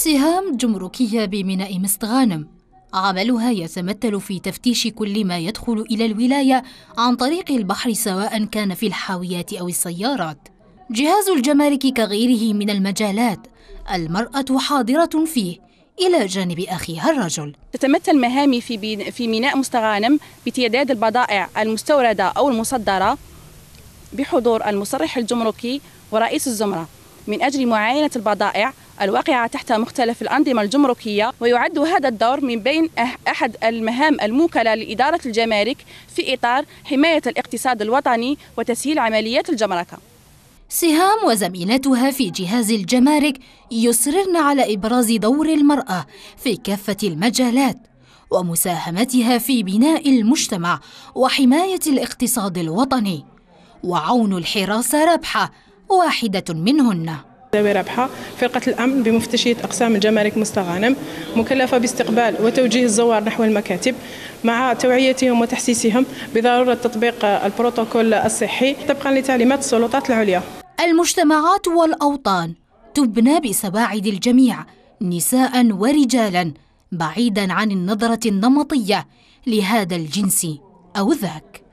سهام جمركية بميناء مستغانم عملها يتمثل في تفتيش كل ما يدخل إلى الولاية عن طريق البحر سواء كان في الحاويات أو السيارات جهاز الجمارك كغيره من المجالات المرأة حاضرة فيه إلى جانب أخيها الرجل تتمثل مهامي في, في ميناء مستغانم بتيداد البضائع المستوردة أو المصدرة بحضور المصرح الجمركي ورئيس الزمرة من أجل معاينة البضائع الواقعة تحت مختلف الأنظمة الجمركية ويعد هذا الدور من بين أحد المهام الموكلة لإدارة الجمارك في إطار حماية الاقتصاد الوطني وتسهيل عمليات الجمركة سهام وزميلتها في جهاز الجمارك يصررن على إبراز دور المرأة في كافة المجالات ومساهمتها في بناء المجتمع وحماية الاقتصاد الوطني وعون الحراسة ربحة واحدة منهن زاوية رابحة فرقة الأمن بمفتشية أقسام الجمارك مستغانم مكلفة باستقبال وتوجيه الزوار نحو المكاتب مع توعيتهم وتحسيسهم بضرورة تطبيق البروتوكول الصحي طبقا لتعليمات السلطات العليا المجتمعات والأوطان تبنى بسباعد الجميع نساء ورجالا بعيدا عن النظرة النمطية لهذا الجنس أو ذاك